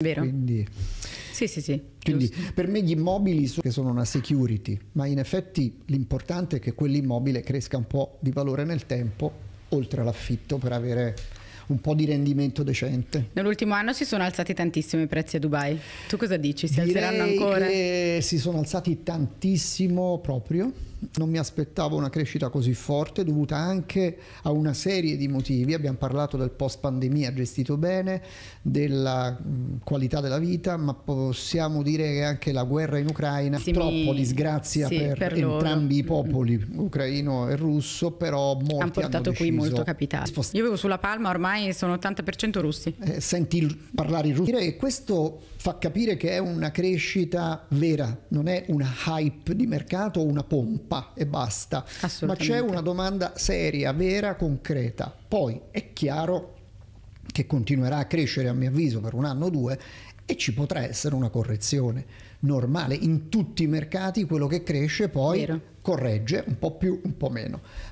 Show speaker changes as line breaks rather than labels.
Vero. Quindi, sì, sì, sì.
Quindi per me gli immobili sono, una security, ma in effetti l'importante è che quell'immobile cresca un po' di valore nel tempo, oltre all'affitto, per avere un po' di rendimento decente.
Nell'ultimo anno si sono alzati tantissimo i prezzi a Dubai. Tu cosa dici? Si Direi alzeranno ancora?
si sono alzati tantissimo proprio non mi aspettavo una crescita così forte dovuta anche a una serie di motivi. Abbiamo parlato del post pandemia gestito bene, della qualità della vita, ma possiamo dire che anche la guerra in Ucraina sì, troppo disgrazia sì, per, per entrambi i mm. popoli, ucraino e russo, però molti hanno portato hanno qui molto
capitale. Spost- Io vivo sulla Palma, ormai sono 80% russi. Eh, senti parlare in russo Direi che questo fa capire che è una crescita vera, non è una hype di mercato
o una pompa pa e basta, ma c'è una domanda seria, vera, concreta. Poi è chiaro che continuerà a crescere a mio avviso per un anno o due e ci potrà essere una correzione normale in tutti i mercati quello che cresce poi Vero. corregge un po' più un po' meno